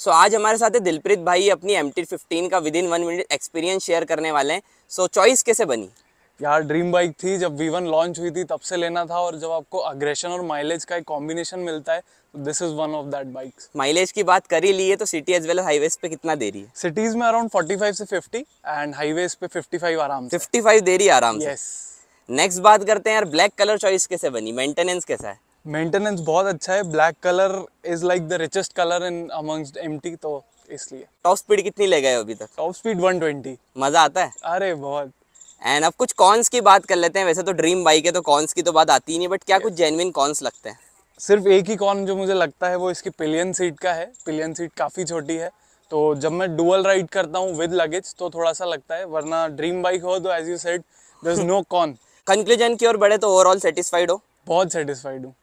सो so, आज हमारे साथ दिलप्रीत भाई अपनी एम टी फिफ्टीन का within one minute experience share करने वाले हैं सो so, चॉइस कैसे बनी यार ड्रीम बाइक थी जब वी वन लॉन्च हुई थी तब से लेना था और जब आपको अग्रेशन और माइलेज का एक कॉम्बिनेशन मिलता है तो this is one of that bike mileage की बात करी ली है तो city as well as highways पे कितना दे रही है सिटीज में अराउंड 45 से 50 एंड हाईवेज पे 55 आराम से 55 दे रही है आराम से यस नेक्स्ट बात करते हैं यार ब्लैक कलर चॉइस कैसे बनी मेंटेनेंस कैसा है मेंटेनेंस बहुत अच्छा है black colour is like the richest colour in amongst M तो इसलिए टॉप स्पीड कितनी ले गए अभी तक टॉप स्पीड 120 मजा आता है अरे बहुत एंड अब कुछ कॉन्स की बात कर लेते हैं वैसे तो ड्रीम बाइक है तो कॉन्स की तो बात आती ही नहीं बट क्या yes. कुछ जेनविन कॉन्स लगते हैं सिर्फ एक ही कॉन जो मुझे लगता है वो इसकी पिलियन सीट का है पिलियन सीट काफ़ी छोटी है तो जब मैं डुअल राइड करता हूँ विद लगेज तो थोड़ा सा लगता है वरना ड्रीम बाइक हो तो as you said there is no con conclusion की ओर बढ़े तो ओवरऑल सेटिस्फाइड हो बहुत सेटिस्फाइड हूँ